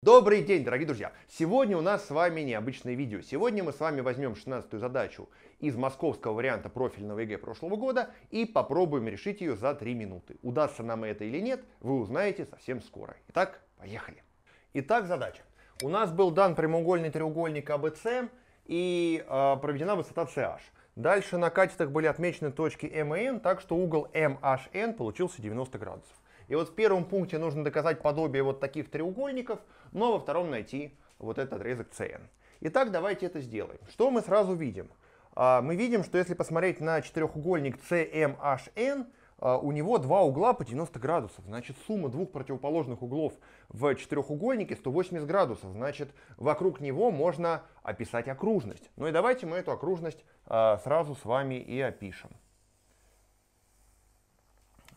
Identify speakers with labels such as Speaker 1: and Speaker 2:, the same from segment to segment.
Speaker 1: Добрый день, дорогие друзья! Сегодня у нас с вами необычное видео. Сегодня мы с вами возьмем 16 задачу из московского варианта профильного ЕГЭ прошлого года и попробуем решить ее за 3 минуты. Удастся нам это или нет, вы узнаете совсем скоро. Итак, поехали! Итак, задача. У нас был дан прямоугольный треугольник АБЦ и э, проведена высота CH. Дальше на катетах были отмечены точки М и Н, так что угол МHN получился 90 градусов. И вот в первом пункте нужно доказать подобие вот таких треугольников, но ну, а во втором найти вот этот отрезок CN. Итак, давайте это сделаем. Что мы сразу видим? А, мы видим, что если посмотреть на четырехугольник CMHN, а, у него два угла по 90 градусов. Значит, сумма двух противоположных углов в четырехугольнике 180 градусов. Значит, вокруг него можно описать окружность. Ну и давайте мы эту окружность сразу с вами и опишем.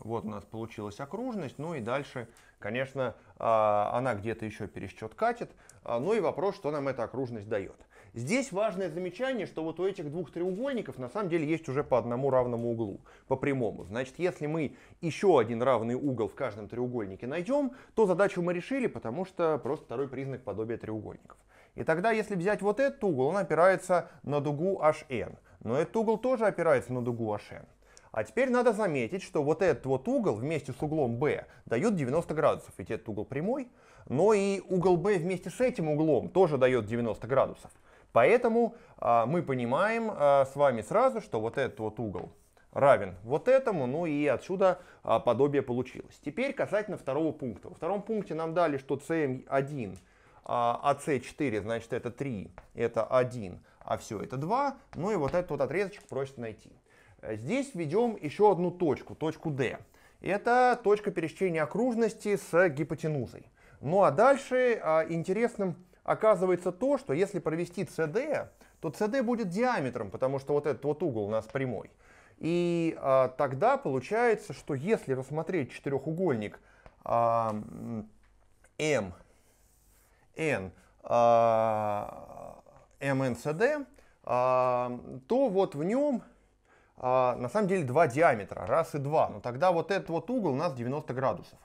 Speaker 1: Вот у нас получилась окружность, ну и дальше, конечно, а, она где-то еще пересчет катит. А, ну и вопрос, что нам эта окружность дает. Здесь важное замечание, что вот у этих двух треугольников на самом деле есть уже по одному равному углу, по прямому. Значит, если мы еще один равный угол в каждом треугольнике найдем, то задачу мы решили, потому что просто второй признак подобия треугольников. И тогда, если взять вот этот угол, он опирается на дугу HN. Но этот угол тоже опирается на дугу HN. А теперь надо заметить, что вот этот вот угол вместе с углом B дает 90 градусов, ведь этот угол прямой, но и угол B вместе с этим углом тоже дает 90 градусов. Поэтому а, мы понимаем а, с вами сразу, что вот этот вот угол равен вот этому, ну и отсюда а, подобие получилось. Теперь касательно второго пункта. Во втором пункте нам дали, что CM1, а, а C4, значит это 3, это 1, а все это 2. Ну и вот этот вот отрезочек просит найти. Здесь введем еще одну точку, точку D. Это точка пересечения окружности с гипотенузой. Ну а дальше а, интересным оказывается то, что если провести CD, то CD будет диаметром, потому что вот этот вот угол у нас прямой. И а, тогда получается, что если рассмотреть четырехугольник а, M, N, а, MNCD, а, то вот в нем а, на самом деле два диаметра, раз и два. Но тогда вот этот вот угол у нас 90 градусов.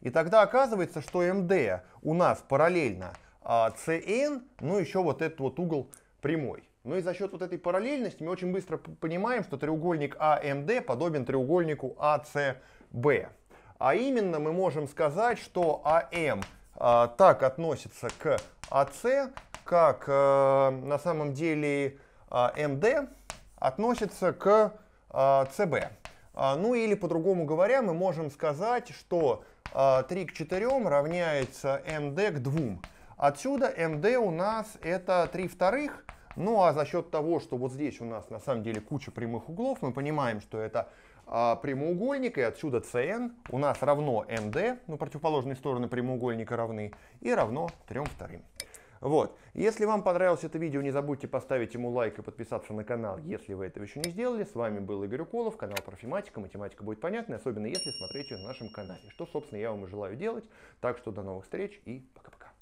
Speaker 1: И тогда оказывается, что МД у нас параллельно а, CN, ну еще вот этот вот угол прямой. Ну и за счет вот этой параллельности мы очень быстро понимаем, что треугольник АМД подобен треугольнику АСБ, А именно мы можем сказать, что АМ а, так относится к АС, как э, на самом деле э, МД относится к а, ЦБ. А, ну или по-другому говоря, мы можем сказать, что 3 а, к 4 равняется МД эм к 2. Отсюда МД эм у нас это 3 вторых. Ну а за счет того, что вот здесь у нас на самом деле куча прямых углов, мы понимаем, что это прямоугольник, и отсюда CN у нас равно МД, эм ну противоположные стороны прямоугольника равны, и равно 3 вторым. Вот. Если вам понравилось это видео, не забудьте поставить ему лайк и подписаться на канал, если вы этого еще не сделали. С вами был Игорь Уколов, канал Профиматика. Математика будет понятна, особенно если смотрите на нашем канале, что, собственно, я вам и желаю делать. Так что до новых встреч и пока-пока.